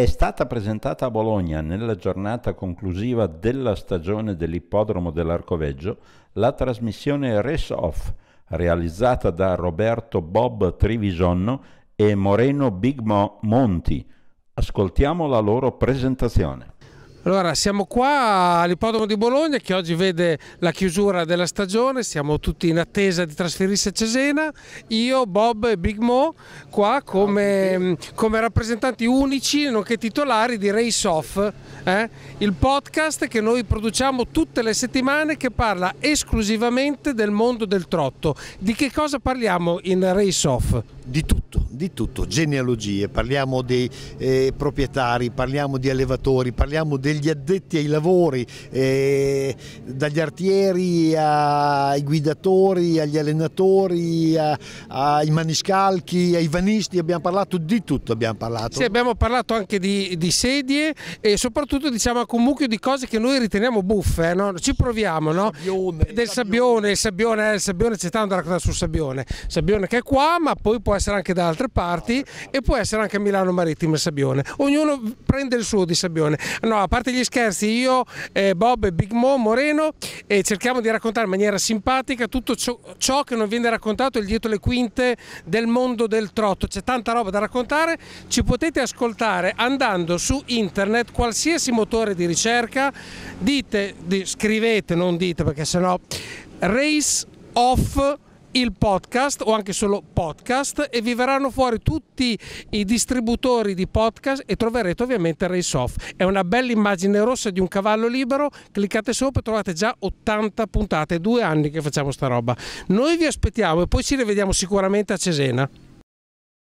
è stata presentata a Bologna nella giornata conclusiva della stagione dell'ippodromo dell'Arcoveggio la trasmissione Race Off, realizzata da Roberto Bob Trivisonno e Moreno Big Mo Monti. Ascoltiamo la loro presentazione. Allora, siamo qua all'ippodromo di Bologna che oggi vede la chiusura della stagione, siamo tutti in attesa di trasferirsi a Cesena, io, Bob e Big Mo qua come, mm, come rappresentanti unici, nonché titolari di Race Off, eh? il podcast che noi produciamo tutte le settimane che parla esclusivamente del mondo del trotto. Di che cosa parliamo in Race Off? Di tutto di tutto, genealogie, parliamo dei eh, proprietari, parliamo di allevatori, parliamo degli addetti ai lavori, eh, dagli artieri ai guidatori, agli allenatori, a, ai maniscalchi, ai vanisti, abbiamo parlato di tutto. Abbiamo parlato. Sì, abbiamo parlato anche di, di sedie e soprattutto diciamo a mucchio di cose che noi riteniamo buffe, eh, no? ci proviamo, no? Sabione, del sabbione, il sabbione, eh, il sabbione, c'è tanto da raccontare sul sabbione, sabbione che è qua ma poi può essere anche da altre after party e può essere anche Milano Marittimo e Sabbione. Ognuno prende il suo di Sabbione. No, a parte gli scherzi, io, eh, Bob e Big Mo, Moreno, eh, cerchiamo di raccontare in maniera simpatica tutto ciò, ciò che non viene raccontato dietro le quinte del mondo del trotto. C'è tanta roba da raccontare, ci potete ascoltare andando su internet, qualsiasi motore di ricerca, dite, di, scrivete, non dite perché sennò, race off il podcast o anche solo podcast e vi verranno fuori tutti i distributori di podcast e troverete ovviamente Race Off. È una bella immagine rossa di un cavallo libero, cliccate sopra e trovate già 80 puntate, due anni che facciamo sta roba. Noi vi aspettiamo e poi ci rivediamo sicuramente a Cesena.